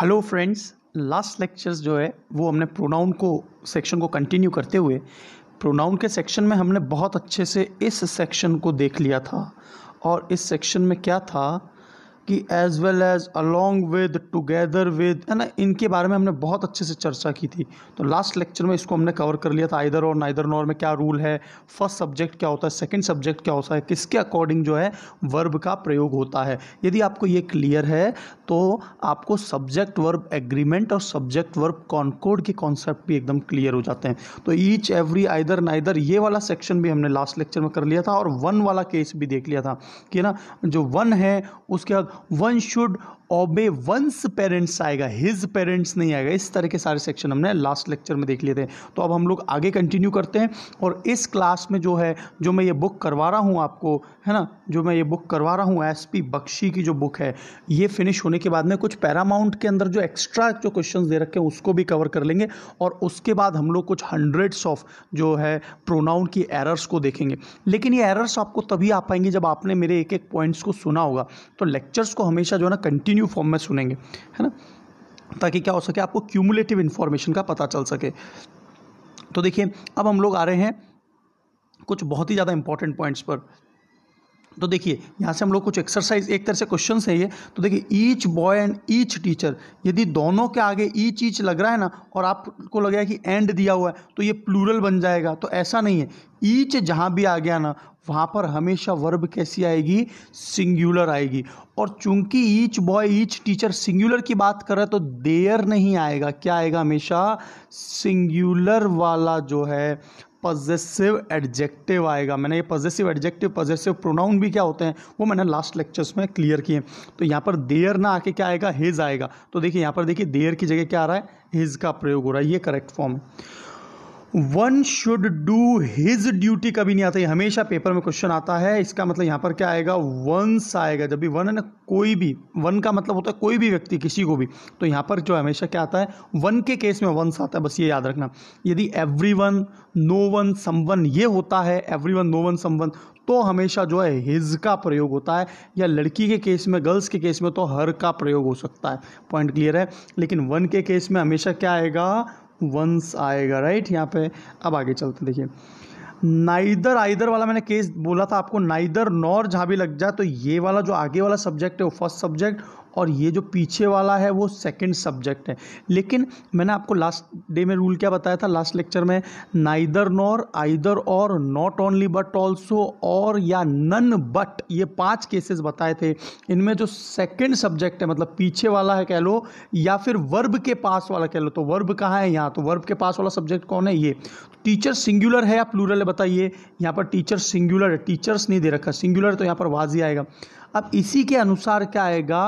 hello friends last lectures जो है वो हमने प्रोनाउन को सेक्शन को कंटिन्यू करते हुए प्रोनाउन के सेक्शन में हमने बहुत अच्छे से इस सेक्शन को देख लिया था और इस सेक्शन में क्या था कि as well as along with together with है ना इनके बारे में हमने बहुत अच्छे से चर्चा की थी तो लास्ट लेक्चर में इसको हमने कवर कर लिया था आइदर और नाइदर नॉर में क्या रूल है फर्स्ट सब्जेक्ट क्या होता है सेकंड सब्जेक्ट क्या होता है किसके अकॉर्डिंग जो है वर्ब का प्रयोग होता है यदि आपको ये क्लियर है तो आपको सब्जेक्ट वर्ब एग्रीमेंट और सब्जेक्ट वर्ब कॉनकोड के कॉन्सेप्ट भी एकदम क्लियर हो जाते हैं तो ईच एवरी आइदर नाइदर ये वाला सेक्शन भी हमने लास्ट लेक्चर में कर लिया था और वन वाला केस भी देख लिया था कि ना जो वन है उसके one should obey one's parents आएगा हिज पेरेंट्स नहीं आएगा इस तरह के सारे सेक्शन हमने लास्ट लेक्चर में देख लिए थे तो अब हम लोग आगे कंटिन्यू करते हैं और इस क्लास में जो है जो मैं ये बुक करवा रहा हूँ आपको है ना जो मैं ये बुक करवा रहा हूँ एस पी बख्शी की जो बुक है ये फिनिश होने के बाद में कुछ पैरामाउंट के अंदर जो एक्स्ट्रा जो क्वेश्चन दे रखे हैं उसको भी कवर कर लेंगे और उसके बाद हम लोग कुछ हंड्रेड्स ऑफ जो है प्रोनाउन की एरर्स को देखेंगे लेकिन ये एरर्स आपको तभी आ पाएंगे जब आपने मेरे एक एक पॉइंट्स को सुना होगा तो लेक्चर्स को हमेशा जो है ना कंटिन्यू न्यू फॉर्म में सुनेंगे है ना ताकि क्या हो सके आपको क्यूमुलेटिव इन्फॉर्मेशन का पता चल सके तो देखिए अब हम लोग आ रहे हैं कुछ बहुत ही ज़्यादा इंपॉर्टेंट पॉइंट्स पर तो देखिए यहाँ से हम लोग कुछ एक्सरसाइज एक तरह से क्वेश्चन है ये तो देखिए each boy and each teacher यदि दोनों के आगे ईच ईच लग रहा है ना और आपको लग रहा है कि एंड दिया हुआ है तो ये प्लूरल बन जाएगा तो ऐसा नहीं है ईच जहाँ भी आ गया ना वहाँ पर हमेशा वर्ब कैसी आएगी सिंगुलर आएगी और चूंकि each boy each teacher singular की बात कर रहा है तो देयर नहीं आएगा क्या आएगा हमेशा सिंगुलर वाला जो है पजेसिव एडजेक्टिव आएगा मैंने ये पजेसिव एडजेक्टिव पजेसिव प्रोनाउन भी क्या होते हैं वो मैंने लास्ट लेक्चर्स में क्लियर किए तो यहाँ पर देयर ना आके क्या आएगा हिज आएगा तो देखिए यहाँ पर देखिए देयर की जगह क्या आ रहा है हिज का प्रयोग हो रहा है ये करेक्ट फॉर्म है one should do his duty कभी नहीं आता ये हमेशा पेपर में क्वेश्चन आता है इसका मतलब यहाँ पर क्या आएगा वंस आएगा जब भी वन है ना कोई भी वन का मतलब होता है कोई भी व्यक्ति किसी को भी तो यहाँ पर जो हमेशा क्या आता है वन के केस में वंस आता है बस ये याद रखना यदि everyone no one someone ये होता है everyone no one someone तो हमेशा जो है हिज का प्रयोग होता है या लड़की के केस में गर्ल्स के केस में तो हर का प्रयोग हो सकता है पॉइंट क्लियर है लेकिन वन के केस में हमेशा क्या आएगा वंस आएगा राइट यहाँ पे अब आगे चलते देखिए नाइदर आइदर वाला मैंने केस बोला था आपको नाइदर नॉर जहाँ भी लग जाए तो ये वाला जो आगे वाला सब्जेक्ट है वो फर्स्ट सब्जेक्ट और ये जो पीछे वाला है वो सेकंड सब्जेक्ट है लेकिन मैंने आपको लास्ट डे में रूल क्या बताया था लास्ट लेक्चर में नाइदर नॉर आइदर और नॉट ओनली बट ऑल्सो और या नन बट ये पांच केसेस बताए थे इनमें जो सेकंड सब्जेक्ट है मतलब पीछे वाला है कह लो या फिर वर्ब के पास वाला कह लो तो वर्ब कहाँ है यहाँ तो वर्ब के पास वाला सब्जेक्ट कौन है ये टीचर सिंगुलर है या प्लूरल है बताइए यहाँ पर टीचर सिंगुलर है टीचर्स नहीं दे रखा सिंगुलर तो यहाँ पर वाजी आएगा अब इसी के अनुसार क्या आएगा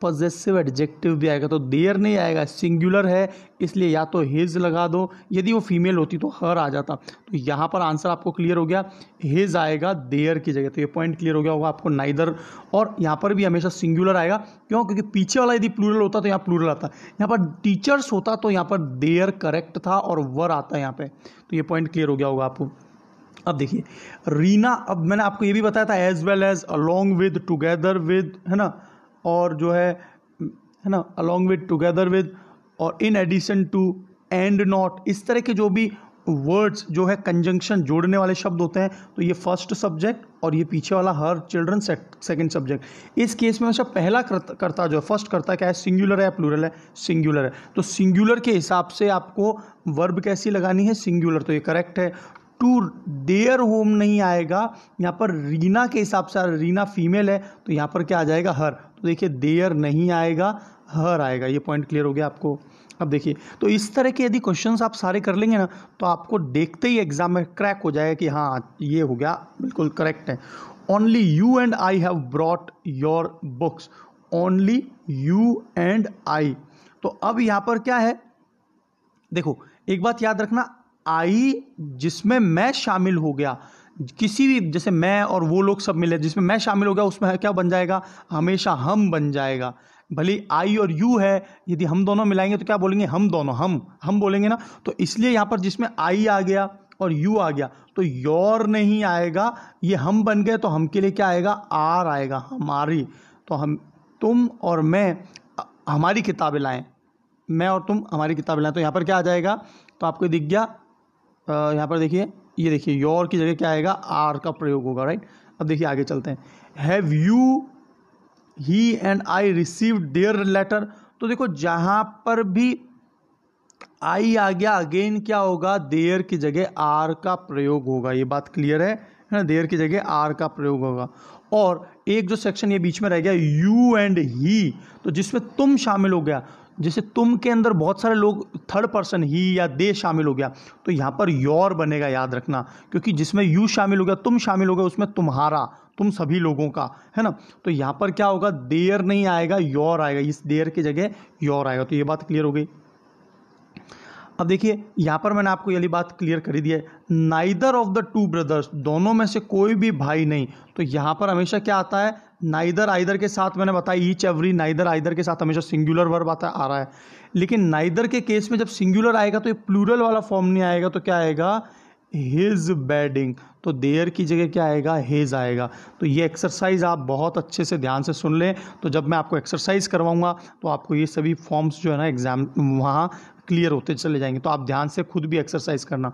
पॉजेसिव एडजेक्टिव भी आएगा तो देयर नहीं आएगा सिंगुलर है इसलिए या तो हिज लगा दो यदि वो फीमेल होती तो हर आ जाता तो यहाँ पर आंसर आपको क्लियर हो गया हिज आएगा देयर की जगह तो ये पॉइंट क्लियर हो गया होगा आपको नाइदर और यहाँ पर भी हमेशा सिंगुलर आएगा क्यों क्योंकि पीछे वाला यदि प्लूरल होता तो यहाँ प्लूरल आता यहाँ पर टीचर्स होता तो यहाँ पर देयर करेक्ट था और वर आता यहाँ पर तो ये पॉइंट क्लियर हो गया होगा आपको अब देखिए रीना अब मैंने आपको ये भी बताया था as well as along with together with है ना और जो है है ना अलोंग विद टुगेदर विद और in addition to and not इस तरह के जो भी वर्ड्स जो है कंजंक्शन जोड़ने वाले शब्द होते हैं तो ये फर्स्ट सब्जेक्ट और ये पीछे वाला हर चिल्ड्रन सेकंड सब्जेक्ट इस केस में हमेशा पहला करता, जो है फर्स्ट करता क्या है सिंगुलर है या प्लूरल है सिंगुलर है तो सिंगुलर के हिसाब से आपको वर्ब कैसी लगानी है सिंगुलर तो ये करेक्ट है टू डेयर होम नहीं आएगा यहाँ पर रीना के हिसाब से रीना फीमेल है तो यहाँ पर क्या आ जाएगा हर तो देखिए देयर नहीं आएगा हर आएगा ये पॉइंट क्लियर हो गया आपको अब देखिए तो इस तरह के यदि क्वेश्चन आप सारे कर लेंगे ना तो आपको देखते ही एग्जाम में क्रैक हो जाएगा कि हाँ ये हो गया बिल्कुल करेक्ट है only you and I have brought your books only you and I तो अब यहाँ पर क्या है देखो एक बात याद रखना आई जिसमें मैं शामिल हो गया किसी भी जैसे मैं और वो लोग सब मिले जिसमें मैं शामिल हो गया उसमें क्या बन जाएगा हमेशा हम बन जाएगा भले आई और यू है यदि हम दोनों मिलाएंगे तो क्या बोलेंगे हम दोनों हम हम बोलेंगे ना तो इसलिए यहाँ पर जिसमें आई आ गया और यू आ गया तो योर नहीं आएगा ये हम बन गए तो हम के लिए क्या आएगा आर आएगा हमारी तो हम तुम और मैं हमारी किताबें लाएं मैं और तुम हमारी किताबें लाएं तो यहाँ पर क्या आ जाएगा तो आपको दिख गया यहाँ पर देखिए ये देखिए योर की जगह क्या आएगा आर का प्रयोग होगा राइट अब देखिए आगे चलते हैं have you he and I receive their letter तो देखो जहाँ पर भी आई आ गया अगेन क्या होगा देयर की जगह आर का प्रयोग होगा ये बात क्लियर है है ना देयर की जगह आर का प्रयोग होगा और एक जो सेक्शन ये बीच में रह गया यू एंड ही तो जिसमें तुम शामिल हो गया जैसे तुम के अंदर बहुत सारे लोग थर्ड पर्सन ही या दे शामिल हो गया तो यहाँ पर योर बनेगा याद रखना क्योंकि जिसमें यू शामिल हो गया तुम शामिल हो गया उसमें तुम्हारा तुम सभी लोगों का है ना तो यहाँ पर क्या होगा देयर नहीं आएगा योर आएगा इस देयर की जगह योर आएगा तो ये बात क्लियर हो गई अब देखिए यहाँ पर मैंने आपको यही बात क्लियर करी दी है neither of the two brothers दोनों में से कोई भी भाई नहीं तो यहाँ पर हमेशा क्या आता है नाइदर आइदर के साथ मैंने बताया ईच एवरी नाइदर आइदर के साथ हमेशा सिंगुलर वर्ब आता आ रहा है लेकिन नाइदर के केस में जब सिंगुलर आएगा तो ये प्लूरल वाला फॉर्म नहीं आएगा तो क्या आएगा हिज बैडिंग तो देयर की जगह क्या आएगा हेज आएगा तो ये एक्सरसाइज आप बहुत अच्छे से ध्यान से सुन लें तो जब मैं आपको एक्सरसाइज करवाऊंगा तो आपको ये सभी फॉर्म्स जो है ना एग्जाम वहाँ क्लियर होते चले जाएंगे तो आप ध्यान से खुद भी एक्सरसाइज करना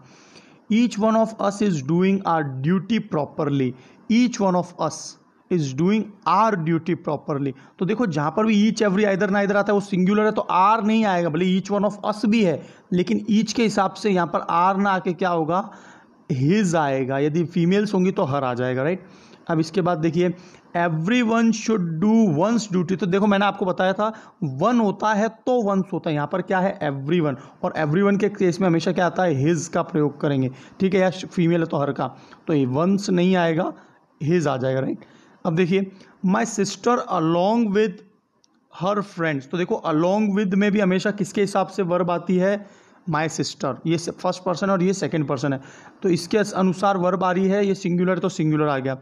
each one of us is doing our duty properly each one of us is doing our duty properly तो देखो जहां पर भी ईच एवरी आइदर ना इधर आता है वो सिंगुलर है तो आर नहीं आएगा भले ईच वन ऑफ अस भी है लेकिन ईच के हिसाब से यहां पर आर ना आके क्या होगा हिज आएगा यदि फीमेल्स होंगी तो हर आ जाएगा राइट अब इसके बाद देखिए everyone should do one's duty तो देखो मैंने आपको बताया था वन होता है तो वंस होता है यहाँ पर क्या है एवरी वन और एवरी वन के केस में हमेशा क्या आता है हिज का प्रयोग करेंगे ठीक है या फीमेल है तो हर का तो ये वंस नहीं आएगा हिज आ जाएगा राइट अब देखिए my sister along with her friends तो देखो अलोंग विद में भी हमेशा किसके हिसाब से वर्ब आती है माई सिस्टर ये फर्स्ट पर्सन और ये सेकेंड पर्सन है तो इसके अनुसार वर्ब आ रही है ये सिंगुलर तो सिंगुलर आ गया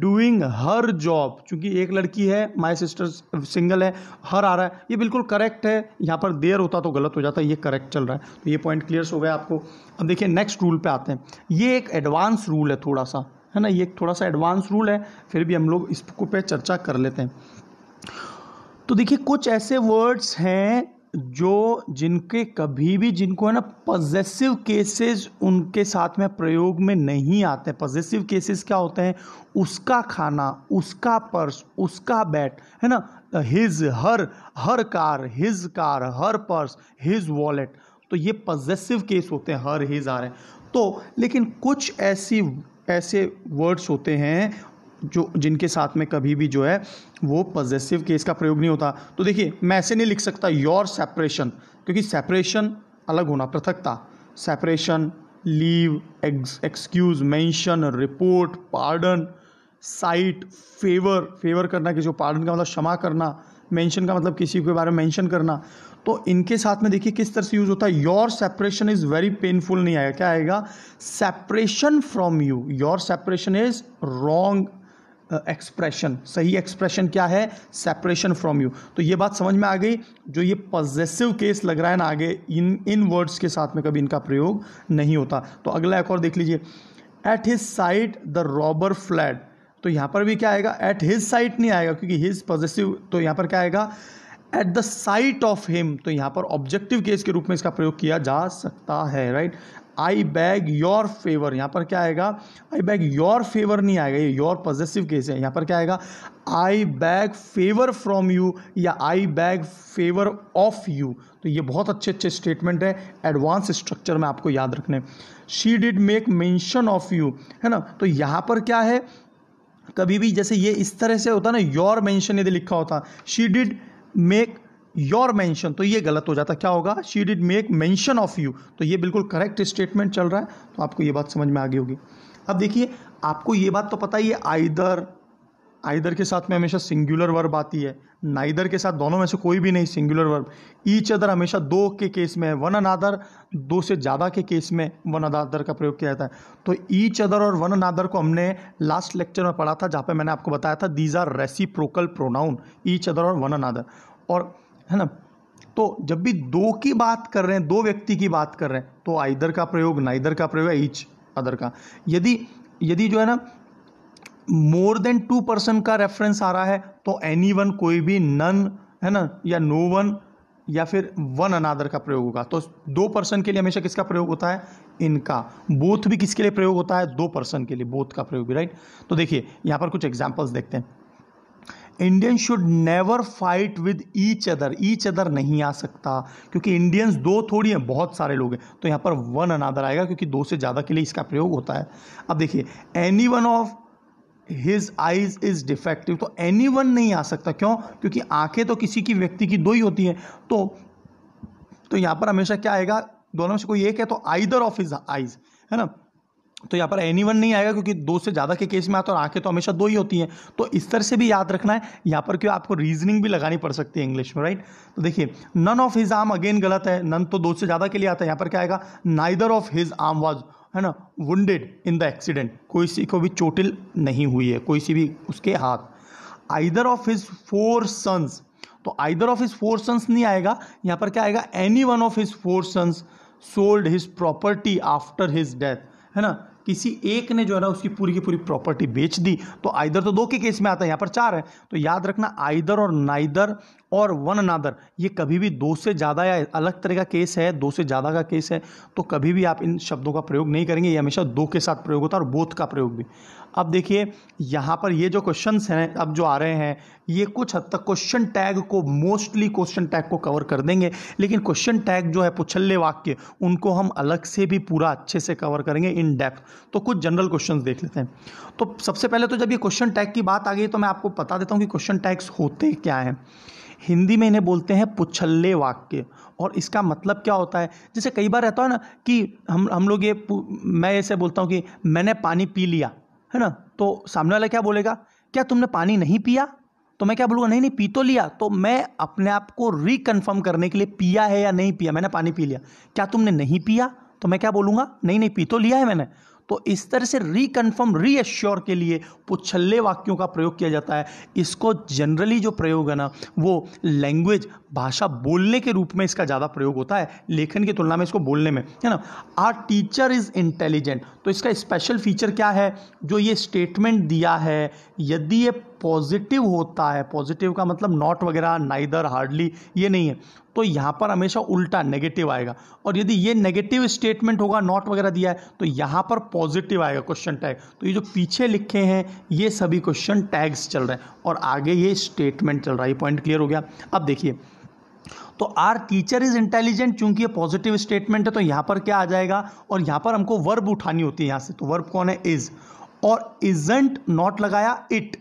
डूइंग हर जॉब चूंकि एक लड़की है माय सिस्टर सिंगल है हर आ रहा है ये बिल्कुल करेक्ट है यहाँ पर देर होता तो गलत हो जाता है ये करेक्ट चल रहा है तो ये पॉइंट क्लियर हो गया आपको अब देखिए नेक्स्ट रूल पे आते हैं ये एक एडवांस रूल है थोड़ा सा है ना ये एक थोड़ा सा एडवांस रूल है फिर भी हम लोग इसको पे चर्चा कर लेते हैं तो देखिए कुछ ऐसे वर्ड्स हैं जो जिनके कभी भी जिनको है ना पजेसिव केसेस उनके साथ में प्रयोग में नहीं आते पजेसिव केसेस क्या होते हैं उसका खाना उसका पर्स उसका बैट है ना his her her car his car her purse his wallet तो ये पजेसिव केस होते हैं हर हिज आ रहे हैं तो लेकिन कुछ ऐसी ऐसे वर्ड्स होते हैं जो जिनके साथ में कभी भी जो है वो पॉजिटिव केस का प्रयोग नहीं होता तो देखिए मैं ऐसे नहीं लिख सकता योर सेपरेशन क्योंकि सेपरेशन अलग होना पृथकता separation leave excuse mention report pardon sight favour favour करना किसी को पार्डन का मतलब क्षमा करना मेंशन का मतलब किसी के बारे में मेंशन करना तो इनके साथ में देखिए किस तरह से यूज होता है your separation is very painful नहीं आएगा क्या आएगा separation from you your separation is wrong expression सही एक्सप्रेशन क्या है सेपरेशन फ्रॉम यू तो ये बात समझ में आ गई जो ये पॉजेसिव केस लग रहा है ना आगे इन इन वर्ड्स के साथ में कभी इनका प्रयोग नहीं होता तो अगला एक और देख लीजिए at his sight the robber fled तो यहाँ पर भी क्या आएगा एट हिज साइट नहीं आएगा क्योंकि हिज पॉजेसिव तो यहाँ पर क्या आएगा at the sight of him तो यहाँ पर ऑब्जेक्टिव केस के रूप में इसका प्रयोग किया जा सकता है right I beg your favour यहां पर क्या आएगा आई बैग योर फेवर नहीं आएगा ये योर पॉजिटिव केस है यहां पर क्या आएगा I beg favour from you या I beg favour of you तो ये बहुत अच्छे अच्छे स्टेटमेंट है एडवांस स्ट्रक्चर में आपको याद रखने she did make mention of you है ना तो यहां पर क्या है कभी भी जैसे ये इस तरह से होता ना योर मेंशन यदि लिखा होता she did make your mention तो ये गलत हो जाता क्या होगा she did make mention of you तो ये बिल्कुल करेक्ट स्टेटमेंट चल रहा है तो आपको ये बात समझ में आ गई होगी अब देखिए आपको ये बात तो पता ही है आइदर आइदर के साथ में हमेशा सिंगुलर वर्ब आती है नाइदर के साथ दोनों में से कोई भी नहीं सिंगुलर वर्ब ईच अदर हमेशा दो के केस में है वन अनादर दो से ज़्यादा के केस में वन अनादर का प्रयोग किया जाता है तो ईच अदर और वन अनादर को हमने लास्ट लेक्चर में पढ़ा था जहाँ पे मैंने आपको बताया था these are reciprocal pronoun each other और वन अनादर और है ना तो जब भी दो की बात कर रहे हैं दो व्यक्ति की बात कर रहे हैं तो आइदर का प्रयोग नाइदर का प्रयोग ईच अदर का यदि यदि जो है ना मोर देन टू पर्सन का रेफरेंस आ रहा है तो एनी वन कोई भी नन है ना या नो वन या फिर वन अनादर का प्रयोग होगा तो दो पर्सन के लिए हमेशा किसका प्रयोग होता है इनका बोथ भी किसके लिए प्रयोग होता है दो पर्सन के लिए बोथ का प्रयोग भी राइट तो देखिए यहाँ पर कुछ एग्जाम्पल्स देखते हैं Indian should never fight with each other each other नहीं आ सकता क्योंकि इंडियंस दो थोड़ी हैं बहुत सारे लोग हैं तो यहाँ पर वन अनादर आएगा क्योंकि दो से ज़्यादा के लिए इसका प्रयोग होता है अब देखिए any one of his eyes is defective तो एनी वन नहीं आ सकता क्यों क्योंकि आंखें तो किसी की व्यक्ति की दो ही होती हैं तो तो यहाँ पर हमेशा क्या आएगा दोनों में से कोई एक है तो आइदर ऑफ हिज आइज है ना तो यहाँ पर एनी वन नहीं आएगा क्योंकि दो से ज़्यादा के केस में आता है और आंखें तो हमेशा दो ही होती हैं तो इस तरह से भी याद रखना है यहाँ पर क्यों आपको रीजनिंग भी लगानी पड़ सकती है इंग्लिश में राइट तो देखिए none of his arm again गलत है नन तो दो से ज़्यादा के लिए आता है यहाँ पर क्या आएगा neither of his arm was है ना वुंडेड इन द एक्सीडेंट कोई सी को भी चोटिल नहीं हुई है कोई सी भी उसके हाथ either of his four sons तो either of his four sons नहीं आएगा यहाँ पर क्या आएगा any one of his four sons sold his property after his death है ना किसी एक ने जो है ना उसकी पूरी की पूरी प्रॉपर्टी बेच दी तो आइदर तो दो के केस में आता है यहाँ पर चार है तो याद रखना आइदर और नाइदर और वन अनादर ये कभी भी दो से ज़्यादा या अलग तरह का केस है दो से ज़्यादा का केस है तो कभी भी आप इन शब्दों का प्रयोग नहीं करेंगे ये हमेशा दो के साथ प्रयोग होता है और बोथ का प्रयोग भी अब देखिए यहाँ पर ये जो क्वेश्चंस हैं अब जो आ रहे हैं ये कुछ हद तक क्वेश्चन टैग को मोस्टली क्वेश्चन टैग को कवर कर देंगे लेकिन क्वेश्चन टैग जो है पुछल्ले वाक्य उनको हम अलग से भी पूरा अच्छे से कवर करेंगे इन डेप्थ तो कुछ जनरल क्वेश्चंस देख लेते हैं तो सबसे पहले तो जब ये क्वेश्चन टैग की बात आ गई तो मैं आपको बता देता हूँ कि क्वेश्चन टैग्स होते क्या हैं हिंदी में इन्हें बोलते हैं पुछल्ले वाक्य और इसका मतलब क्या होता है जैसे कई बार रहता है ना कि हम हम लोग ये मैं ऐसे बोलता हूँ कि मैंने पानी पी लिया है ना तो सामने वाला क्या बोलेगा क्या तुमने पानी नहीं पिया तो मैं क्या बोलूँगा नहीं नहीं पी तो लिया तो मैं अपने आप को रिकन्फर्म करने के लिए पिया है या नहीं पिया मैंने पानी पी लिया क्या तुमने नहीं पिया तो मैं क्या बोलूँगा नहीं नहीं पी तो लिया है मैंने तो इस तरह से रिकन्फर्म रीअश्योर के लिए पुछल्ले वाक्यों का प्रयोग किया जाता है इसको जनरली जो प्रयोग है ना वो लैंग्वेज भाषा बोलने के रूप में इसका ज़्यादा प्रयोग होता है लेखन की तुलना में इसको बोलने में है ना आर टीचर इज़ इंटेलिजेंट तो इसका स्पेशल फीचर क्या है जो ये स्टेटमेंट दिया है यदि ये पॉजिटिव होता है पॉजिटिव का मतलब नॉट वगैरह नाइदर हार्डली ये नहीं है तो यहाँ पर हमेशा उल्टा नेगेटिव आएगा और यदि ये नेगेटिव स्टेटमेंट होगा नॉट वगैरह दिया है तो यहाँ पर पॉजिटिव आएगा क्वेश्चन टैग तो ये जो पीछे लिखे हैं ये सभी क्वेश्चन टैग्स चल रहे हैं और आगे ये स्टेटमेंट चल रहा है ये पॉइंट क्लियर हो गया अब देखिए तो आर टीचर इज इंटेलिजेंट चूंकि ये पॉजिटिव स्टेटमेंट है तो यहाँ पर क्या आ जाएगा और यहाँ पर हमको वर्ब उठानी होती है यहाँ से तो वर्ब कौन है इज और इजेंट नॉट लगाया इट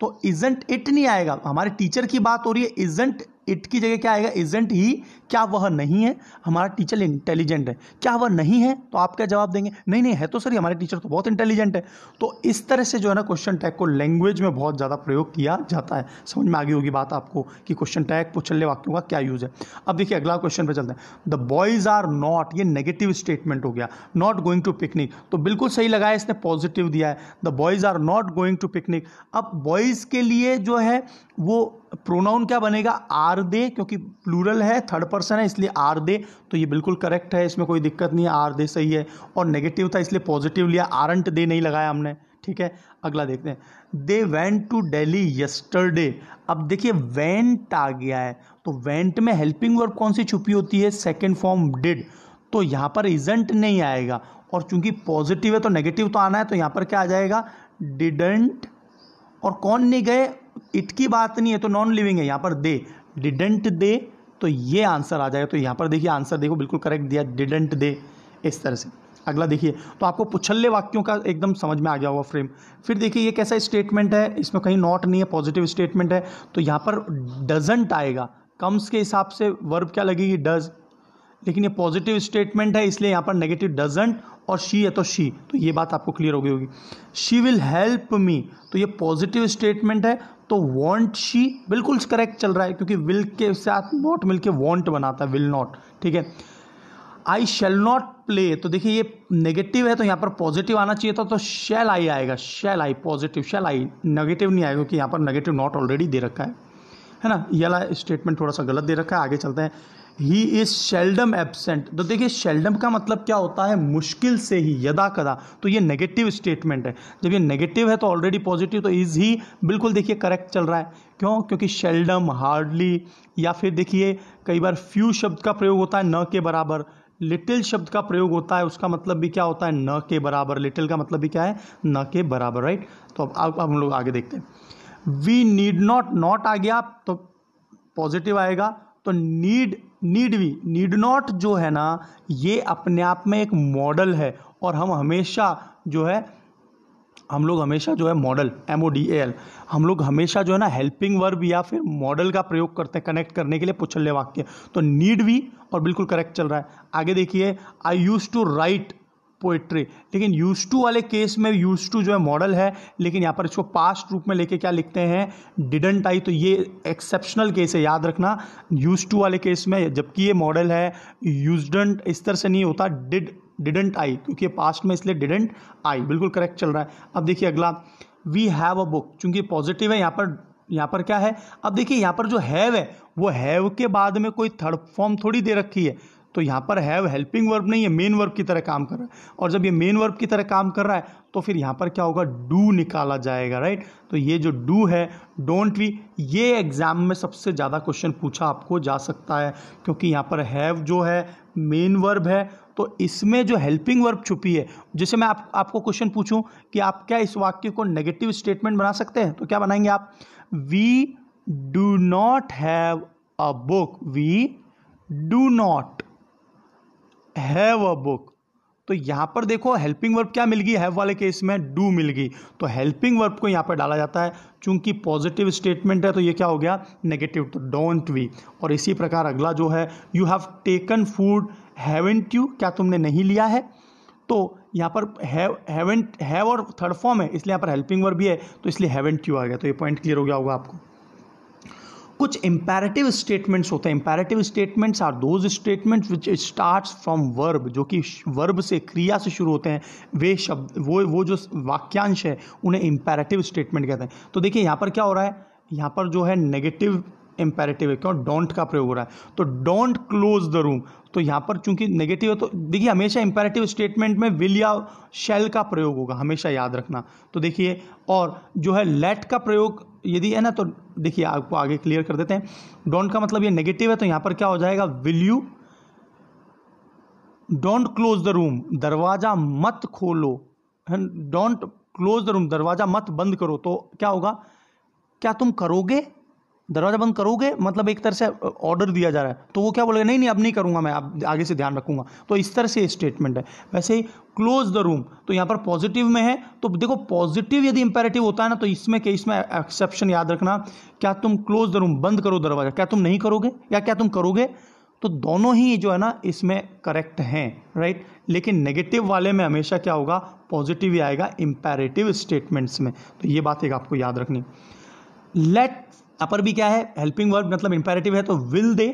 तो इजेंट इट नहीं आएगा हमारे टीचर की बात हो रही है इजेंट इट की जगह क्या आएगा इजेंट ही क्या वह नहीं है हमारा टीचर इंटेलिजेंट है क्या वह नहीं है तो आप क्या जवाब देंगे नहीं नहीं है तो सर हमारे टीचर तो बहुत इंटेलिजेंट है तो इस तरह से जो है ना क्वेश्चन टैग को लैंग्वेज में बहुत ज़्यादा प्रयोग किया जाता है समझ में आ गई होगी बात आपको कि क्वेश्चन टैग पुछलने वाक्यों का क्या यूज़ है अब देखिए अगला क्वेश्चन पर चलते हैं द बॉयज़ आर नॉट ये नेगेटिव स्टेटमेंट हो गया नॉट गोइंग टू पिकनिक तो बिल्कुल सही लगा है इसने पॉजिटिव दिया है the boys are not going to picnic अब बॉयज़ के लिए जो है वो प्रोनाउन क्या बनेगा आर दे क्योंकि प्लूरल है थर्ड पर्सन है इसलिए आर दे तो ये बिल्कुल करेक्ट है इसमें कोई दिक्कत नहीं है आर दे सही है और नेगेटिव था इसलिए पॉजिटिव लिया आरंट दे नहीं लगाया हमने ठीक है अगला देखते हैं they went to Delhi yesterday अब देखिए वेंट आ गया है तो वेंट में हेल्पिंग वर्ब कौन सी छुपी होती है सेकेंड फॉर्म डिड तो यहाँ पर इजेंट नहीं आएगा और चूंकि पॉजिटिव है तो नेगेटिव तो आना है तो यहाँ पर क्या आ जाएगा डिडेंट और कौन नहीं गए इट की बात नहीं है तो नॉन लिविंग है यहाँ पर दे डिडेंट दे तो ये आंसर आ जाएगा तो यहाँ पर देखिए आंसर देखो बिल्कुल करेक्ट दिया डिडेंट दे इस तरह से अगला देखिए तो आपको पुछल्ले वाक्यों का एकदम समझ में आ गया होगा फ्रेम फिर देखिए ये कैसा स्टेटमेंट है इसमें कहीं नॉट नहीं है पॉजिटिव स्टेटमेंट है तो यहाँ पर डजेंट आएगा कम्स के हिसाब से वर्ब क्या लगेगी डज लेकिन ये पॉजिटिव स्टेटमेंट है इसलिए यहाँ पर नेगेटिव डजेंट और शी है तो शी तो ये बात आपको क्लियर हो गई होगी शी विल हेल्प मी तो ये पॉजिटिव स्टेटमेंट है तो वॉन्ट शी बिल्कुल करेक्ट चल रहा है क्योंकि विल के साथ नॉट मिल के वॉन्ट बनाता है विल नॉट ठीक है आई शेल नॉट प्ले तो देखिए ये नेगेटिव है तो यहाँ पर पॉजिटिव आना चाहिए था तो शेल आई आएगा shall I positive shall I negative नहीं आएगा क्योंकि यहाँ पर नेगेटिव नॉट ऑलरेडी दे रखा है है ना ये स्टेटमेंट थोड़ा सा गलत दे रखा है आगे चलते हैं ही इज शेल्डम एबसेंट तो देखिए शेल्डम का मतलब क्या होता है मुश्किल से ही यदा कदा तो ये नेगेटिव स्टेटमेंट है जब ये नेगेटिव है तो ऑलरेडी पॉजिटिव तो इज ही बिल्कुल देखिए करेक्ट चल रहा है क्यों क्योंकि शेल्डम हार्डली या फिर देखिए कई बार फ्यू शब्द का प्रयोग होता है न के बराबर लिटिल शब्द का प्रयोग होता है उसका मतलब भी क्या होता है न के बराबर लिटिल का मतलब भी क्या है न के बराबर राइट तो अब अब हम लोग आगे देखते हैं वी नीड नॉट नॉट आ गया तो पॉजिटिव आएगा तो need need we need not जो है ना ये अपने आप में एक मॉडल है और हम हमेशा जो है हम लोग हमेशा जो है modal M O D L हम लोग हमेशा जो है ना हेल्पिंग वर्ब या फिर मॉडल का प्रयोग करते हैं कनेक्ट करने के लिए पुछल्य वाक्य तो नीड वी और बिल्कुल करेक्ट चल रहा है आगे देखिए I use to write poetry लेकिन यूज टू वाले केस में यूज टू जो है मॉडल है लेकिन यहाँ पर इसको पास्ट रूप में लेके क्या लिखते हैं डिडेंट आई तो ये एक्सेप्शनल केस है याद रखना यूज टू वाले केस में जबकि ये मॉडल है यूजडंट इस तरह से नहीं होता डिड डिडेंट आई क्योंकि पास्ट में इसलिए डिडेंट आई बिल्कुल करेक्ट चल रहा है अब देखिए अगला वी हैव अ बुक चूंकि पॉजिटिव है यहाँ पर यहाँ पर क्या है अब देखिए यहाँ पर जो हैव है वो हैव के बाद में कोई थर्ड फॉर्म थोड़ी दे रखी है तो यहाँ पर हैव हेल्पिंग वर्ब नहीं है मेन वर्ब की तरह काम कर रहा है और जब ये मेन वर्ब की तरह काम कर रहा है तो फिर यहाँ पर क्या होगा डू निकाला जाएगा राइट तो ये जो डू है डोंट वी ये एग्ज़ाम में सबसे ज़्यादा क्वेश्चन पूछा आपको जा सकता है क्योंकि यहाँ पर हैव जो है मेन वर्ब है तो इसमें जो हेल्पिंग वर्ब छुपी है जैसे मैं आप आपको क्वेश्चन पूछूं कि आप क्या इस वाक्य को नेगेटिव स्टेटमेंट बना सकते हैं तो क्या बनाएंगे आप we do not have a book we do not have a book तो यहाँ पर देखो हेल्पिंग वर्ब क्या मिल गई हैव वाले केस में डू मिल गई तो हेल्पिंग वर्ब को यहाँ पर डाला जाता है चूंकि पॉजिटिव स्टेटमेंट है तो ये क्या हो गया नेगेटिव तो डोंट वी और इसी प्रकार अगला जो है you have taken food haven't you क्या तुमने नहीं लिया है तो यहाँ पर हैव हैव और थर्ड फॉर्म है इसलिए यहाँ पर हेल्पिंग वर्ब भी है तो इसलिए हैवेंट यू आ गया तो ये पॉइंट क्लियर हो गया होगा आपको कुछ इंपेरेटिव स्टेटमेंट्स होते हैं imperative statements are those statements which starts from verb जो कि वर्ब से क्रिया से शुरू होते हैं वे शब्द वो वो जो वाक्यांश है उन्हें इंपेरेटिव स्टेटमेंट कहते हैं तो देखिए यहाँ पर क्या हो रहा है यहाँ पर जो है नेगेटिव इंपेरेटिव है क्यों डोंट का प्रयोग हो रहा है तो डोंट क्लोज द रूम तो यहाँ पर चूंकि नेगेटिव है तो देखिए हमेशा इंपेरेटिव स्टेटमेंट में विल या शैल का प्रयोग होगा हमेशा याद रखना तो देखिए और जो है लेट का प्रयोग यदि है ना तो देखिए आपको आगे क्लियर कर देते हैं डोंट का मतलब ये नेगेटिव है तो यहाँ पर क्या हो जाएगा will you don't close the room दरवाज़ा मत खोलो डोंट क्लोज द रूम दरवाज़ा मत बंद करो तो क्या होगा क्या तुम करोगे दरवाज़ा बंद करोगे मतलब एक तरह से ऑर्डर दिया जा रहा है तो वो क्या बोलेगा नहीं नहीं अब नहीं करूंगा मैं आप आगे से ध्यान रखूंगा तो इस तरह से स्टेटमेंट है वैसे ही क्लोज द रूम तो यहाँ पर पॉजिटिव में है तो देखो पॉजिटिव यदि इंपेरेटिव होता है ना तो इसमें केस इसमें एक्सेप्शन याद रखना क्या तुम क्लोज द रूम बंद करो दरवाज़ा क्या तुम नहीं करोगे या क्या तुम करोगे तो दोनों ही जो है ना इसमें करेक्ट हैं राइट लेकिन नेगेटिव वाले में हमेशा क्या होगा पॉजिटिव ही आएगा इंपेरेटिव स्टेटमेंट्स में तो ये बात एक आपको याद रखनी लेट अपर भी क्या है हेल्पिंग वर्ब मतलब इंपेरेटिव है तो विल दे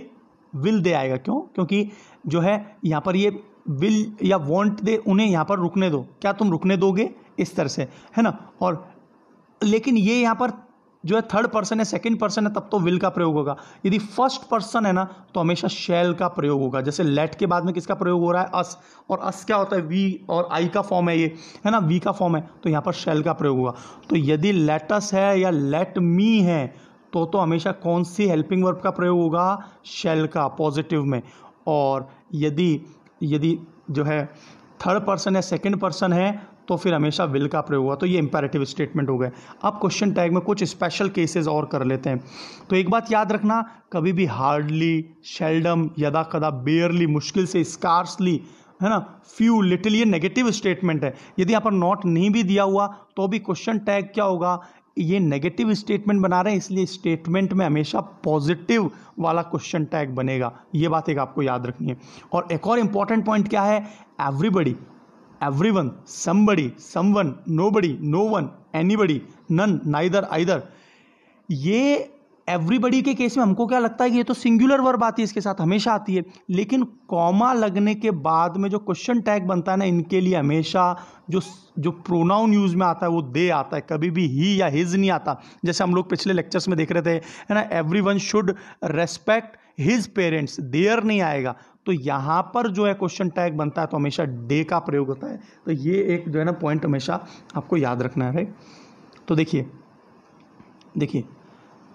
विल दे आएगा क्यों क्योंकि जो है यहाँ पर ये विल या वॉन्ट दे उन्हें यहाँ पर रुकने दो क्या तुम रुकने दोगे इस तरह से है ना और लेकिन ये यहाँ पर जो है थर्ड पर्सन है सेकंड पर्सन है तब तो विल का प्रयोग होगा यदि फर्स्ट पर्सन है ना तो हमेशा शेल का प्रयोग होगा जैसे लेट के बाद में किसका प्रयोग हो रहा है अस और अस क्या होता है वी और आई का फॉर्म है ये है ना वी का फॉर्म है तो यहाँ पर शैल का प्रयोग होगा तो यदि लेटस है या लेट मी है तो तो हमेशा कौन सी हेल्पिंग वर्ब का प्रयोग होगा शेल का पॉजिटिव में और यदि यदि जो है थर्ड पर्सन है सेकंड पर्सन है तो फिर हमेशा विल का प्रयोग हुआ तो ये इंपेरेटिव स्टेटमेंट हो गए अब क्वेश्चन टैग में कुछ स्पेशल केसेस और कर लेते हैं तो एक बात याद रखना कभी भी हार्डली शेल्डम यदा कदा बेयरली मुश्किल से स्कार्सली है ना फ्यू लिटिल ये नेगेटिव स्टेटमेंट है यदि यहाँ पर नॉट नहीं भी दिया हुआ तो भी क्वेश्चन टैग क्या होगा ये नेगेटिव स्टेटमेंट बना रहे हैं इसलिए स्टेटमेंट में हमेशा पॉजिटिव वाला क्वेश्चन टैग बनेगा ये बात एक आपको याद रखनी है और एक और इंपॉर्टेंट पॉइंट क्या है everybody everyone somebody one nobody no one anybody none neither either ये एवरीबडी के केस में हमको क्या लगता है कि ये तो सिंगुलर वर्ब आती है इसके साथ हमेशा आती है लेकिन कॉमा लगने के बाद में जो क्वेश्चन टैग बनता है ना इनके लिए हमेशा जो जो प्रोनाउन यूज में आता है वो दे आता है कभी भी ही या हिज नहीं आता जैसे हम लोग पिछले लेक्चर्स में देख रहे थे है ना everyone should respect his parents their नहीं आएगा तो यहाँ पर जो है क्वेश्चन टैग बनता है तो हमेशा डे का प्रयोग होता है तो ये एक जो है ना पॉइंट हमेशा आपको याद रखना है राइट तो देखिए देखिए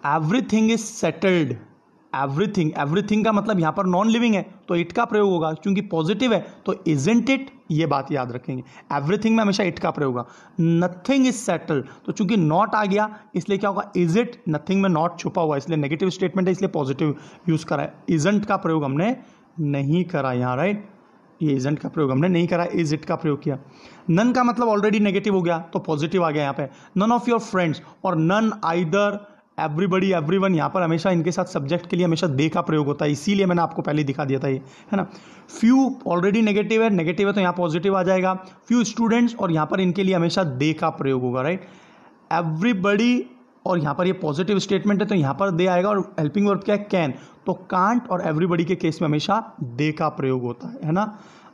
everything is settled everything everything का मतलब यहां पर नॉन लिविंग है तो इट का प्रयोग होगा क्योंकि पॉजिटिव है तो इजेंट इट ये बात याद रखेंगे एवरीथिंग में हमेशा इट का प्रयोग होगा नथिंग इज सेटल तो चूंकि नॉट आ गया इसलिए क्या होगा इज इट नथिंग में नॉट छुपा हुआ इसलिए नेगेटिव स्टेटमेंट है इसलिए पॉजिटिव यूज करा है इजेंट का प्रयोग हमने नहीं करा यहां राइट ये इजेंट का प्रयोग हमने नहीं करा इज इट का प्रयोग किया नन का मतलब ऑलरेडी नेगेटिव हो गया तो पॉजिटिव आ गया यहाँ पे नन ऑफ योर फ्रेंड्स और none either everybody everyone यहाँ पर हमेशा इनके साथ सब्जेक्ट के लिए हमेशा दे का प्रयोग होता है इसीलिए मैंने आपको पहले दिखा दिया था ये है ना फ्यू ऑलरेडी नेगेटिव है नेगेटिव है तो यहाँ पॉजिटिव आ जाएगा फ्यू स्टूडेंट्स और यहाँ पर इनके लिए हमेशा दे का प्रयोग होगा राइट एवरीबडी और यहाँ पर ये पॉजिटिव स्टेटमेंट है तो यहाँ पर दे आएगा और हेल्पिंग वर्ब क्या है कैन तो कांट और एवरीबडी के केस में हमेशा दे का प्रयोग होता है है ना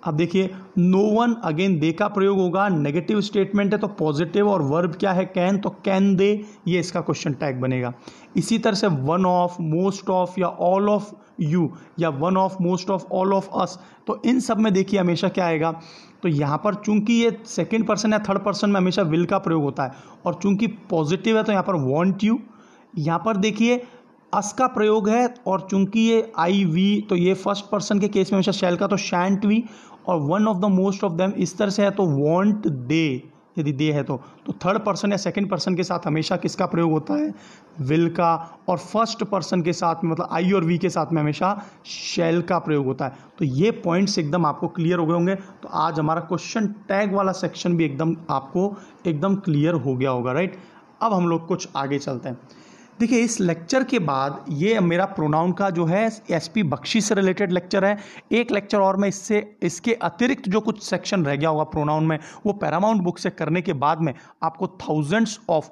अब देखिए नो वन अगेन दे का प्रयोग होगा नेगेटिव स्टेटमेंट है तो पॉजिटिव और वर्ब क्या है कैन तो कैन दे ये इसका क्वेश्चन टैग बनेगा इसी तरह से वन ऑफ मोस्ट ऑफ या ऑल ऑफ यू या one of most of all of us तो इन सब में देखिए हमेशा क्या आएगा तो यहाँ पर चूंकि ये सेकेंड पर्सन या थर्ड पर्सन में हमेशा विल का प्रयोग होता है और चूंकि पॉजिटिव है तो यहाँ पर वॉन्ट यू यहाँ पर देखिए अस का प्रयोग है और चूंकि ये आई वी तो ये फर्स्ट पर्सन के केस में हमेशा शैल का तो शैंट वी और one of the most of them इस तरह से है तो वॉन्ट दे यदि दे है तो तो थर्ड पर्सन या सेकंड पर्सन के साथ हमेशा किसका प्रयोग होता है विल का और फर्स्ट पर्सन के साथ में मतलब आई और वी के साथ में हमेशा शेल का प्रयोग होता है तो ये पॉइंट्स एकदम आपको क्लियर हो गए होंगे तो आज हमारा क्वेश्चन टैग वाला सेक्शन भी एकदम आपको एकदम क्लियर हो गया होगा राइट अब हम लोग कुछ आगे चलते हैं देखिए इस लेक्चर के बाद ये मेरा प्रोनाउन का जो है एसपी बख्शी से रिलेटेड लेक्चर है एक लेक्चर और मैं इससे इसके अतिरिक्त जो कुछ सेक्शन रह गया होगा प्रोनाउन में वो पैरामाउंट बुक से करने के बाद में आपको थाउजेंड्स ऑफ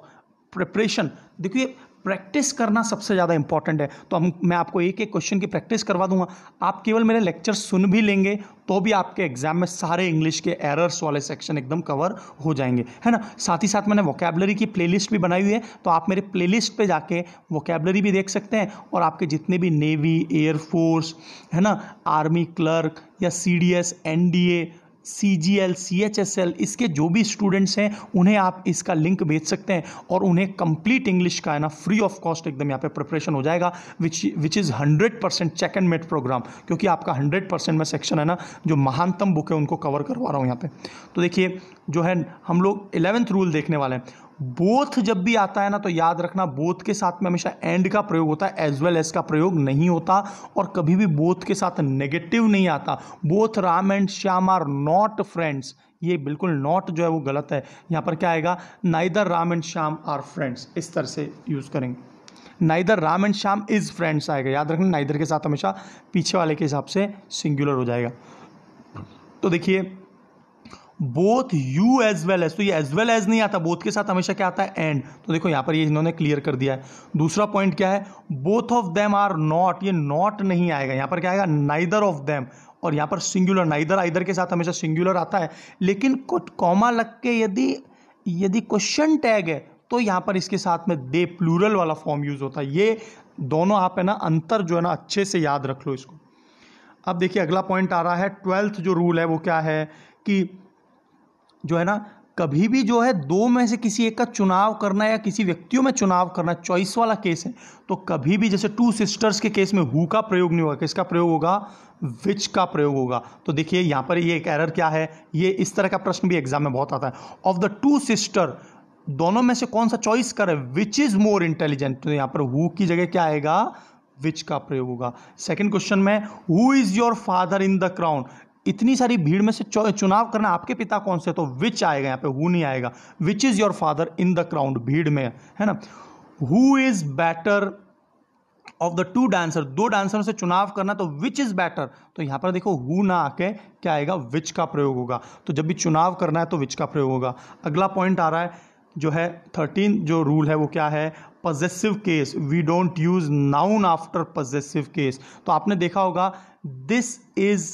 प्रिपरेशन देखिए प्रैक्टिस करना सबसे ज़्यादा इंपॉर्टेंट है तो हम मैं आपको एक एक क्वेश्चन की प्रैक्टिस करवा दूंगा आप केवल मेरे लेक्चर सुन भी लेंगे तो भी आपके एग्जाम में सारे इंग्लिश के एरर्स वाले सेक्शन एकदम कवर हो जाएंगे है ना साथ ही साथ मैंने वोकेबलरी की प्लेलिस्ट भी बनाई हुई है तो आप मेरे प्लेलिस्ट पे जाके वोकेबलरी भी देख सकते हैं और आपके जितने भी नेवी एयरफोर्स है ना आर्मी क्लर्क या C D S N D A C G L C H S L इसके जो भी स्टूडेंट्स हैं उन्हें आप इसका लिंक भेज सकते हैं और उन्हें कंप्लीट इंग्लिश का है ना फ्री ऑफ कॉस्ट एकदम यहाँ पे प्रिपरेशन हो जाएगा which which is hundred percent check and mate programme क्योंकि आपका हंड्रेड परसेंट में सेक्शन है ना जो महानतम बुक है उनको कवर करवा रहा हूँ यहाँ पे तो देखिए जो है हम लोग इलेवेंथ रूल देखने वाले हैं बोथ जब भी आता है ना तो याद रखना बोथ के साथ में हमेशा एंड का प्रयोग होता है एज वेल एज का प्रयोग नहीं होता और कभी भी बोथ के साथ नेगेटिव नहीं आता both Ram and Shyam are not friends ये बिल्कुल नॉट जो है वो गलत है यहाँ पर क्या आएगा neither Ram and Shyam are friends इस तरह से यूज़ करेंगे neither Ram and Shyam is friends आएगा याद रखना नाइदर के साथ हमेशा पीछे वाले के हिसाब से सिंगुलर हो जाएगा तो देखिए both you as well as तो ये एज वेल एज नहीं आता बोथ के साथ हमेशा क्या आता है एंड तो देखो यहां पर ये इन्होंने क्लियर कर दिया है दूसरा पॉइंट क्या है both of them are not ये नॉट नहीं आएगा यहां पर क्या आएगा नाइदर ऑफ देम और यहां पर सिंगुलर नाइदर आइदर के साथ हमेशा सिंगुलर आता है लेकिन कुछ कॉमा लग के यदि यदि क्वेश्चन टैग है तो यहां पर इसके साथ में दे प्लूरल वाला फॉर्म यूज होता है ये दोनों आप है ना अंतर जो है ना अच्छे से याद रख लो इसको अब देखिए अगला पॉइंट आ रहा है ट्वेल्थ जो रूल है वो क्या है कि जो है ना कभी भी जो है दो में से किसी एक का चुनाव करना या किसी व्यक्तियों में चुनाव करना चॉइस वाला केस है तो कभी भी जैसे टू सिस्टर्स के केस में हु का प्रयोग नहीं होगा किसका प्रयोग होगा विच का प्रयोग होगा तो देखिए यहाँ पर ये एक एरर क्या है ये इस तरह का प्रश्न भी एग्जाम में बहुत आता है ऑफ द टू सिस्टर दोनों में से कौन सा चॉइस करे विच इज़ मोर इंटेलिजेंट तो यहाँ पर हु की जगह क्या आएगा विच का प्रयोग होगा सेकेंड क्वेश्चन में who is your father in the crowd इतनी सारी भीड़ में से चुनाव करना आपके पिता कौन से तो विच आएगा यहाँ पे हु नहीं आएगा which is your father in the crowd भीड़ में है ना who is better of the two dancer दो डांसरों से चुनाव करना तो विच इज़ बेटर तो यहां पर देखो हु ना आके क्या आएगा विच का प्रयोग होगा तो जब भी चुनाव करना है तो विच का प्रयोग होगा अगला पॉइंट आ रहा है जो है थर्टीन जो रूल है वो क्या है possessive case we don't use noun after possessive case तो आपने देखा होगा this is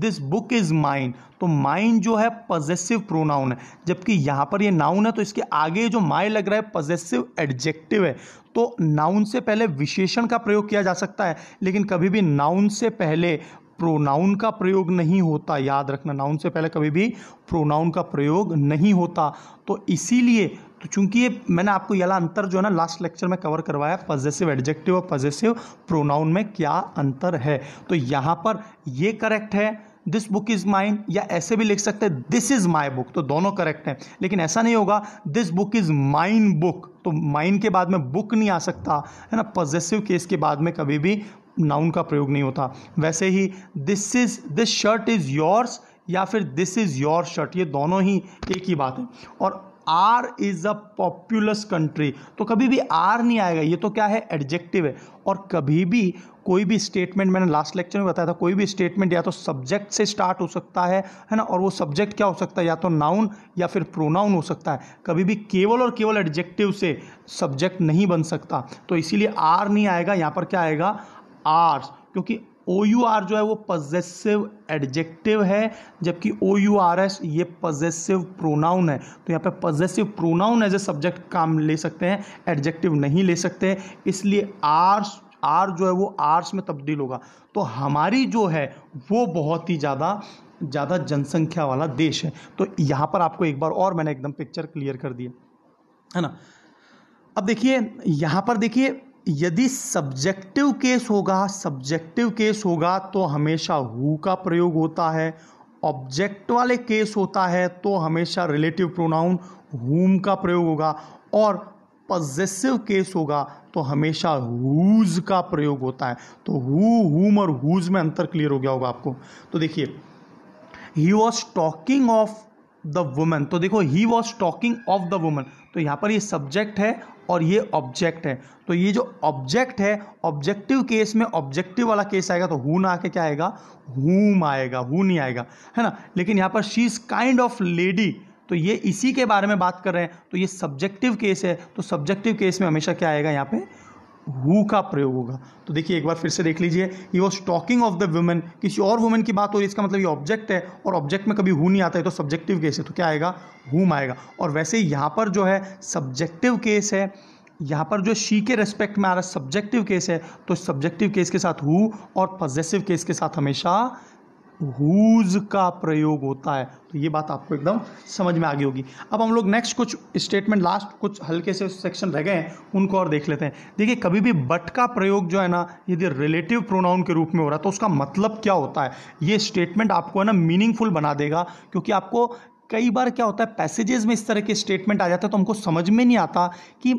this book is mine तो माइन जो है पजेसिव प्रोनाउन है जबकि यहाँ पर ये नाउन है तो इसके आगे जो माई लग रहा है पजेसिव एडजेक्टिव है तो नाउन से पहले विशेषण का प्रयोग किया जा सकता है लेकिन कभी भी नाउन से पहले प्रोनाउन का प्रयोग नहीं होता याद रखना नाउन से पहले कभी भी प्रोनाउन का प्रयोग नहीं होता तो इसीलिए तो चूंकि ये मैंने आपको यहाँ अंतर जो है ना लास्ट लेक्चर में कवर करवाया पजेसिव एडजेक्टिव और पजेसिव प्रोनाउन में क्या अंतर है तो यहाँ पर ये करेक्ट है दिस बुक इज़ माइन या ऐसे भी लिख सकते हैं दिस इज़ माई बुक तो दोनों करेक्ट हैं लेकिन ऐसा नहीं होगा this book is mine book तो माइन के बाद में बुक नहीं आ सकता है ना पॉजेसिव केस के बाद में कभी भी नाउन का प्रयोग नहीं होता वैसे ही this is this shirt is yours या फिर दिस इज़ योर शर्ट ये दोनों ही एक ही बात है और our is a populous country तो कभी भी आर नहीं आएगा ये तो क्या है एडजेक्टिव है और कभी भी कोई भी स्टेटमेंट मैंने लास्ट लेक्चर में बताया था कोई भी स्टेटमेंट या तो सब्जेक्ट से स्टार्ट हो सकता है है ना और वो सब्जेक्ट क्या हो सकता है या तो नाउन या फिर प्रोनाउन हो सकता है कभी भी केवल और केवल एडजेक्टिव से सब्जेक्ट नहीं बन सकता तो इसीलिए आर नहीं आएगा यहाँ पर क्या आएगा आर क्योंकि ओ यू आर जो है वो पजेसिव एडजेक्टिव है जबकि ओ यू आर एस ये पजेसिव प्रोनाउन है तो यहाँ पे possessive pronoun as a subject काम ले सकते हैं एडजेक्टिव नहीं ले सकते इसलिए आर्स आर जो है वो आर्स में तब्दील होगा तो हमारी जो है वो बहुत ही ज़्यादा ज़्यादा जनसंख्या वाला देश है तो यहाँ पर आपको एक बार और मैंने एकदम पिक्चर क्लियर कर दिया है ना अब देखिए यहाँ पर देखिए यदि सब्जेक्टिव केस होगा सब्जेक्टिव केस होगा तो हमेशा हु का प्रयोग होता है ऑब्जेक्ट वाले केस होता है तो हमेशा रिलेटिव प्रोनाउन हुम का प्रयोग होगा और पजेसिव केस होगा तो हमेशा हुज का प्रयोग होता है तो हु हुम और हुज में अंतर क्लियर हो गया होगा आपको तो देखिए he was talking of the women तो देखो he was talking of the women तो यहाँ पर ये सब्जेक्ट है और ये ऑब्जेक्ट है तो ये जो ऑब्जेक्ट है ऑब्जेक्टिव केस में ऑब्जेक्टिव वाला केस आएगा तो हुन आके क्या आएगा हुम आएगा हु नहीं आएगा है ना लेकिन यहाँ पर she is kind of lady तो ये इसी के बारे में बात कर रहे हैं तो ये सब्जेक्टिव केस है तो सब्जेक्टिव केस में हमेशा क्या आएगा यहाँ पे हु का प्रयोग होगा तो देखिए एक बार फिर से देख लीजिए he was talking of the women किसी और वुमेन की बात हो रही है इसका मतलब ये ऑब्जेक्ट है और ऑब्जेक्ट में कभी हु नहीं आता है तो सब्जेक्टिव केस है तो क्या आएगा हुम आएगा और वैसे यहाँ पर जो है सब्जेक्टिव केस है यहाँ पर जो शी के रेस्पेक्ट में आ रहा है सब्जेक्टिव केस है तो सब्जेक्टिव केस के साथ हु और पॉजेसिव केस के साथ हमेशा हुज का प्रयोग होता है तो ये बात आपको एकदम समझ में आ गई होगी अब हम लोग नेक्स्ट कुछ स्टेटमेंट लास्ट कुछ हल्के से सेक्शन रह गए हैं उनको और देख लेते हैं देखिए कभी भी बट का प्रयोग जो है ना यदि रिलेटिव प्रोनाउन के रूप में हो रहा है तो उसका मतलब क्या होता है ये स्टेटमेंट आपको है ना मीनिंगफुल बना देगा क्योंकि आपको कई बार क्या होता है पैसेजेस में इस तरह के स्टेटमेंट आ जाते हैं तो हमको समझ में नहीं आता कि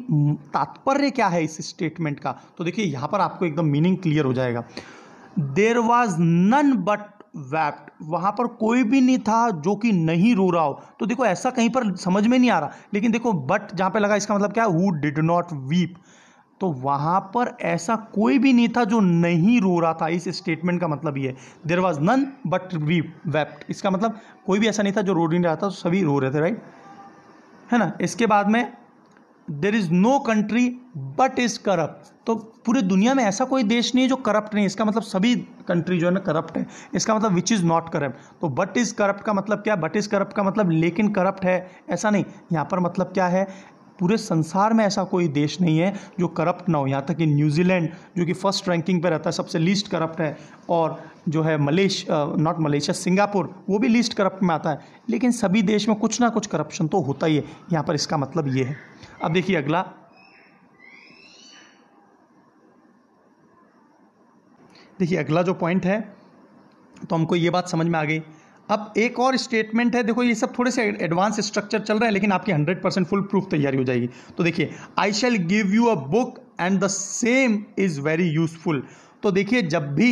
तात्पर्य क्या है इस स्टेटमेंट का तो देखिए यहाँ पर आपको एकदम मीनिंग क्लियर हो जाएगा there was none but wept वहां पर कोई भी नहीं था जो कि नहीं रो रहा हो तो देखो ऐसा कहीं पर समझ में नहीं आ रहा लेकिन देखो बट जहां पे लगा इसका मतलब क्या है हु डिड नॉट वीप तो वहां पर ऐसा कोई भी नहीं था जो नहीं रो रहा था इस स्टेटमेंट का मतलब ये there was none but weep wept इसका मतलब कोई भी ऐसा नहीं था जो रो नहीं रहा था तो सभी रो रहे थे राइट है ना इसके बाद में there is no country but is corrupt तो पूरे दुनिया में ऐसा कोई देश नहीं है जो करप्ट नहीं इसका मतलब सभी कंट्री जो है ना करप्ट है इसका मतलब विच इज़ नॉट करप्ट तो बट इज़ करप्ट का मतलब क्या बट इज़ करप्ट का मतलब लेकिन करप्ट है ऐसा नहीं यहाँ पर मतलब क्या है पूरे संसार में ऐसा कोई देश नहीं है जो करप्ट ना हो यहाँ तक कि न्यूजीलैंड जो कि फर्स्ट रैंकिंग पर रहता है सबसे लीस्ट करप्ट है और जो है मलेश नॉट मलेशिया सिंगापुर वो भी लीस्ट करप्ट में आता है लेकिन सभी देश में कुछ ना कुछ करप्शन तो होता ही है यहाँ पर इसका मतलब ये है अब देखिए अगला देखिए अगला जो पॉइंट है तो हमको ये बात समझ में आ गई अब एक और स्टेटमेंट है देखो ये सब थोड़े से एडवांस स्ट्रक्चर चल रहा है लेकिन आपकी हंड्रेड परसेंट फुल प्रूफ तैयारी हो जाएगी तो देखिए I shall give you a book and the same is very useful तो देखिए जब भी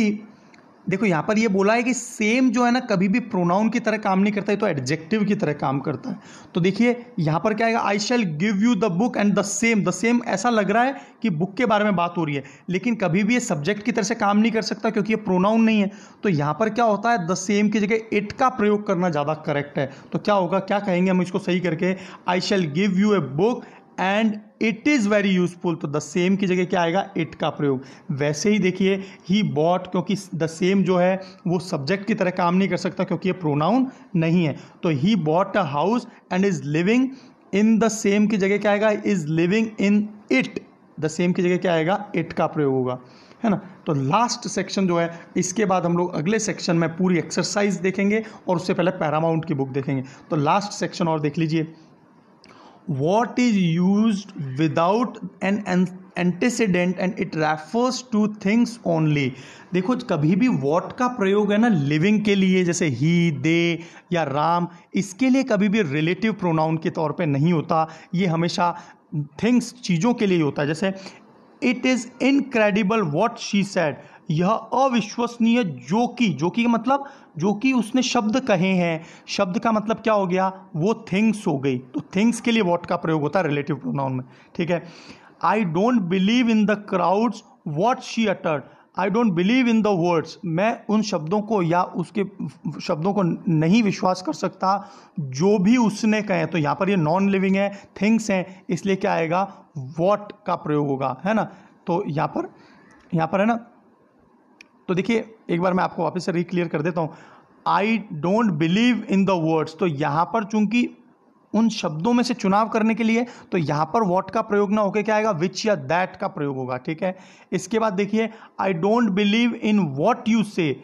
देखो यहाँ पर ये बोला है कि सेम जो है ना कभी भी प्रोनाउन की तरह काम नहीं करता है तो एडजेक्टिव की तरह काम करता है तो देखिए यहाँ पर क्या है I shall give you the book and the same the same ऐसा लग रहा है कि बुक के बारे में बात हो रही है लेकिन कभी भी ये सब्जेक्ट की तरह से काम नहीं कर सकता क्योंकि ये प्रोनाउन नहीं है तो यहाँ पर क्या होता है द सेम की जगह इट का प्रयोग करना ज़्यादा करेक्ट है तो क्या होगा क्या कहेंगे हम इसको सही करके I shall give you a book and it is very useful तो द सेम की जगह क्या आएगा इट का प्रयोग वैसे ही देखिए ही बॉट क्योंकि द सेम जो है वो सब्जेक्ट की तरह काम नहीं कर सकता क्योंकि ये प्रोनाउन नहीं है तो he bought a house and is living in the same की जगह क्या आएगा is living in it the same की जगह क्या आएगा इट का प्रयोग होगा है ना तो लास्ट सेक्शन जो है इसके बाद हम लोग अगले सेक्शन में पूरी एक्सरसाइज देखेंगे और उससे पहले पैरामाउंट की बुक देखेंगे तो लास्ट सेक्शन और देख लीजिए what is use without an antecedent and it refers to things only देखो कभी भी वॉट का प्रयोग है ना लिविंग के लिए जैसे ही दे या राम इसके लिए कभी भी रिलेटिव प्रोनाउन के तौर पे नहीं होता ये हमेशा थिंग्स चीज़ों के लिए होता है जैसे it is incredible what she said यह अविश्वसनीय जो कि जो कि मतलब जो कि उसने शब्द कहे हैं शब्द का मतलब क्या हो गया वो थिंग्स हो गई तो थिंग्स के लिए वॉट का प्रयोग होता है रिलेटिव प्रोनाउन में ठीक है I don't believe in the crowds what she uttered I don't believe in the words मैं उन शब्दों को या उसके शब्दों को नहीं विश्वास कर सकता जो भी उसने कहे तो यहाँ पर ये नॉन लिविंग है थिंग्स हैं इसलिए क्या आएगा वॉट का प्रयोग होगा है ना तो यहाँ पर यहाँ पर है ना तो देखिए एक बार मैं आपको वापस से रिक्लियर कर देता हूँ I don't believe in the words तो यहाँ पर चूंकि उन शब्दों में से चुनाव करने के लिए तो यहाँ पर वॉट का प्रयोग ना होकर क्या आएगा विच या दैट का प्रयोग होगा ठीक है इसके बाद देखिए I don't believe in what you say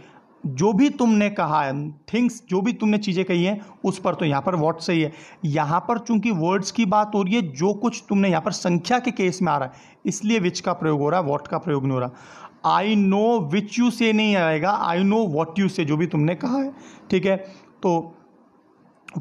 जो भी तुमने कहा है थिंग्स जो भी तुमने चीज़ें कही हैं उस पर तो यहाँ पर वॉट सही है यहाँ पर चूंकि वर्ड्स की बात हो रही है जो कुछ तुमने यहाँ पर संख्या के केस में आ रहा है इसलिए विच का प्रयोग हो रहा है वॉट का प्रयोग नहीं हो रहा आई नो विच यू से नहीं आएगा I know what you say जो भी तुमने कहा है ठीक है तो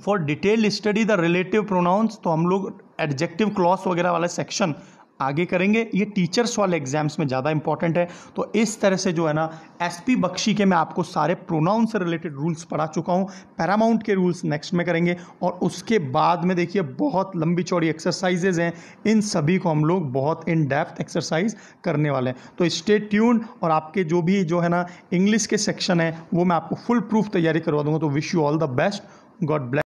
for detail study the relative pronouns तो हम लोग एडजेक्टिव क्लॉस वगैरह वाला सेक्शन आगे करेंगे ये टीचर्स वाले एग्जाम्स में ज़्यादा इंपॉर्टेंट है तो इस तरह से जो है ना एस पी बख्शी के मैं आपको सारे प्रोनाउन से रिलेटेड रूल्स पढ़ा चुका हूँ पैरामाउंट के रूल्स नेक्स्ट में करेंगे और उसके बाद में देखिए बहुत लंबी चौड़ी एक्सरसाइजेज हैं इन सभी को हम लोग बहुत इन डेप्थ एक्सरसाइज करने वाले हैं तो स्टे ट्यून और आपके जो भी जो है ना इंग्लिश के सेक्शन है वो मैं आपको फुल प्रूफ तैयारी करवा दूंगा तो wish you all the best God bless